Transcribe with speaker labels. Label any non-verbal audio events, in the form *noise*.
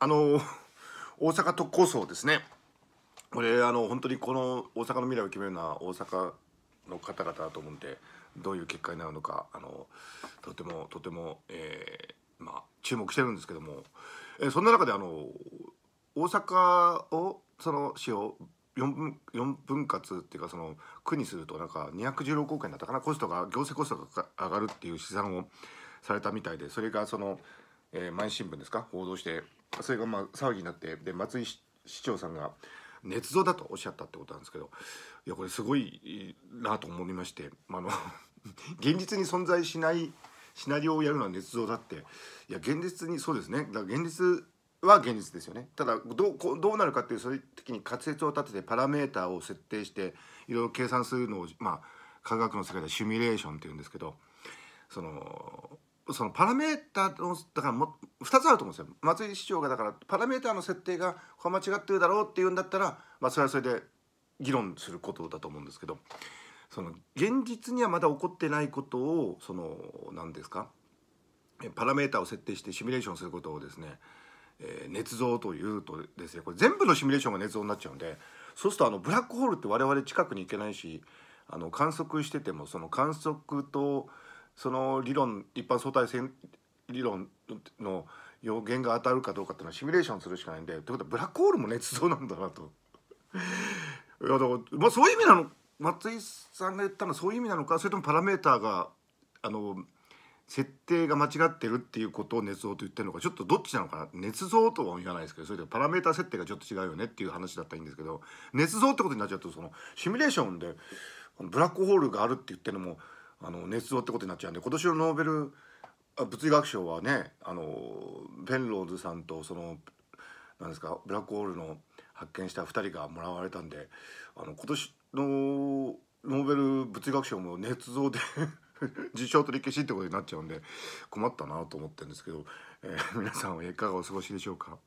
Speaker 1: あの *laughs* 大阪特構想ですねこれあの本当にこの大阪の未来を決めるのは大阪の方々だと思うんでどういう結果になるのかあのとてもとても、えー、まあ、注目してるんですけども、えー、そんな中であの大阪をその市を4分 ,4 分割っていうかその区にするとなんか216億円だったかなコストが行政コストが上がるっていう試算をされたみたいでそれがそのえー、毎日新聞ですか報道してそれがまあ騒ぎになってで松井市市長さんが捏造だとおっしゃったってことなんですけどいやこれすごいなと思いましてあの *laughs* 現実に存在しないシナリオをやるのは捏造だっていや現実にそうですねだから現実は現実ですよねただどうこうどうなるかっていうそういう時に仮説を立ててパラメーターを設定していろいろ計算するのをまあ科学の世界でシミュレーションっていうんですけどそのそのパラメータのだからも2つあると思うんですよ松井市長がだからパラメータの設定がこれ間違ってるだろうっていうんだったら、まあ、それはそれで議論することだと思うんですけどその現実にはまだ起こってないことをその何ですかパラメータを設定してシミュレーションすることをですね、えー、捏造というとですねこれ全部のシミュレーションが捏造になっちゃうんでそうするとあのブラックホールって我々近くに行けないしあの観測しててもその観測とその理論一般相対性理論の要言が当たるかどうかっていうのはシミュレーションするしかないんでということはブラックホールも捏造なんだなといやだから、まあ、そういう意味なの松井さんが言ったのはそういう意味なのかそれともパラメーターがあの設定が間違ってるっていうことを捏造と言ってるのかちょっとどっちなのかな捏造とは言わないですけどそれでパラメーター設定がちょっと違うよねっていう話だったらいいんですけど捏造ってことになっちゃうとそのシミュレーションでブラックホールがあるって言ってるのもあの捏造ってことになっちゃうんで今年のノーベル物理学賞はねあのペンローズさんとそのなんですかブラックホールの発見した2人がもらわれたんであの今年のノーベル物理学賞も捏造で *laughs* 受賞取り消しってことになっちゃうんで困ったなと思ってるんですけど、えー、皆さんはいかがお過ごしでしょうか